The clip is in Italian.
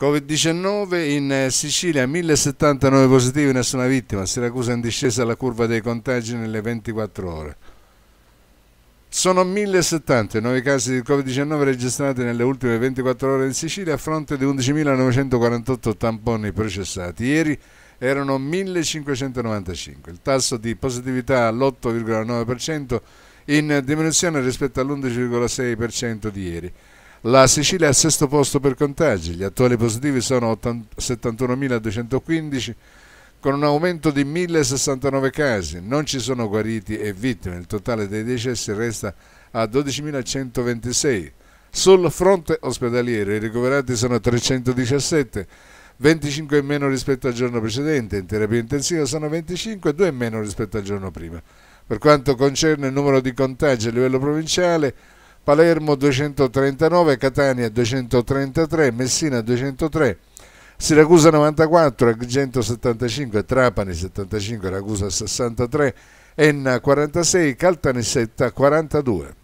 Covid-19 in eh, Sicilia 1079 positivi, nessuna vittima, Siracusa in discesa alla curva dei contagi nelle 24 ore. Sono 1070 i nuovi casi di Covid-19 registrati nelle ultime 24 ore in Sicilia a fronte di 11.948 tamponi processati. Ieri erano 1595. Il tasso di positività all'8,9% in diminuzione rispetto all'11,6% di ieri. La Sicilia è al sesto posto per contagi, gli attuali positivi sono 71.215 con un aumento di 1.069 casi, non ci sono guariti e vittime, il totale dei decessi resta a 12.126. Sul fronte ospedaliero i ricoverati sono 317, 25 in meno rispetto al giorno precedente, in terapia intensiva sono 25, 2 in meno rispetto al giorno prima. Per quanto concerne il numero di contagi a livello provinciale, Palermo 239, Catania 233, Messina 203, Siracusa 94, Agrigento 75, Trapani 75, Ragusa 63, Enna 46, Caltanissetta 42.